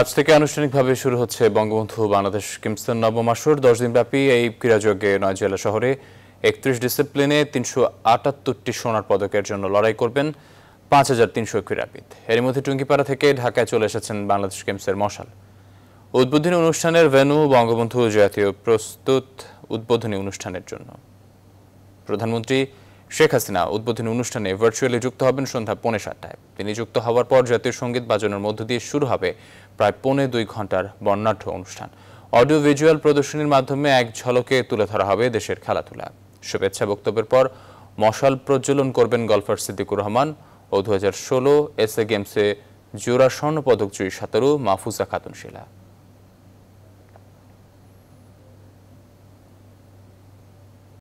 আজ থেকে আনুষ্ঠানিকভাবে শুরু হচ্ছে বঙ্গবন্ধু বাংলাদেশ কিমস্টন নবম আসর দশ দিনব্যাপী এই ক্রীড়াযোগে নয় জেলা শহরে একত্রিশ ডিসিপ্লিনে তিনশো আটাত্তরটি সোনার পদকের জন্য লড়াই করবেন পাঁচ হাজার তিনশো ক্রীড়াবিদ এর মধ্যে টুঙ্গিপাড়া থেকে ঢাকায় চলে এসেছেন বাংলাদেশ গেমসের মশাল উদ্বোধনী অনুষ্ঠানের ভেন্যু বঙ্গবন্ধু জাতীয় প্রস্তুত উদ্বোধনী অনুষ্ঠানের জন্য প্রধানমন্ত্রী শেখ হাসিনা উদ্বোধনী অনুষ্ঠানে ভার্চুয়ালি যুক্ত হবেন সন্ধ্যা পৌনে সাতটায় তিনি যুক্ত হওয়ার পর জাতীয় সঙ্গীত বাজানোর মধ্য দিয়ে শুরু হবে প্রায় পৌনে দুই ঘন্টার বর্ণাঢ্য অনুষ্ঠান অডিও ভিজুয়াল প্রদর্শনীর মাধ্যমে এক ঝলকে তুলে ধরা হবে দেশের খেলাধুলা শুভেচ্ছা বক্তব্যের পর মশাল প্রজ্বলন করবেন গল্ফার সিদ্দিকুর রহমান ও দু হাজার ষোলো এসএ গেমসে জোড়া জয়ী সাঁতারু মাহফুজা খাতুন শিলা